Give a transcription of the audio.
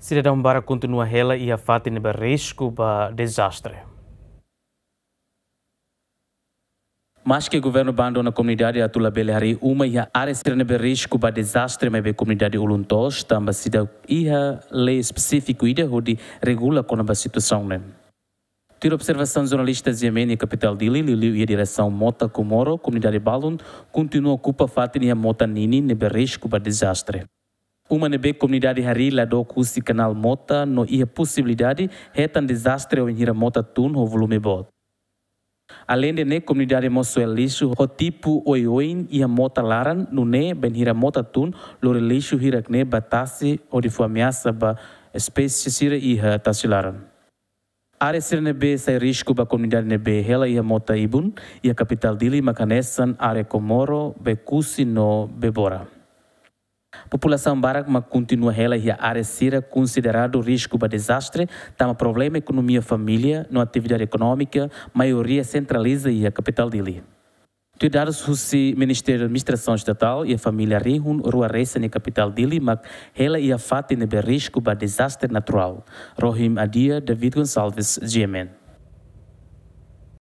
Cidadão Bara continua rela e a fata neba risco para desastre. Mas que o governo bando na comunidade atula belari uma e a área serena risco para desastre a comunidade uluntos se sida iha lei específica e de hodi regula com a situação né. Tira observação jornalistas Yemen e capital de Lili, e a direção Mota Comoro, comunidade Balun, continua ocupa fatin e a Mota Nini nebe risco para desastre. Uma ne be comunidade hari la do kusi canal mota no ia possibilidade hetan desastre ou inhira mota tun ho volume bot. Além de ne comunidade moço el lixo, o tipo oioin ia mota laran no ne ben hira mota tun lore lixo hira kne batasi ou de ameaça ba espécie sira iha tasilaran. Are sira ne be sai risco ba comunidade ne be hela ia mota ibun ia capital dili makanesan are komoro be kusi no bebora. população baracma continua ela e a área será considerado risco para desastre, está um problema economia família, no atividade econômica, maioria centraliza e a capital dele. dados do Ministério da Administração Estatal e a família Rihun Rua Reisa na capital dele, mas ela e a fata nebe risco para desastre natural. Rohim Adia, David Gonçalves, GMN.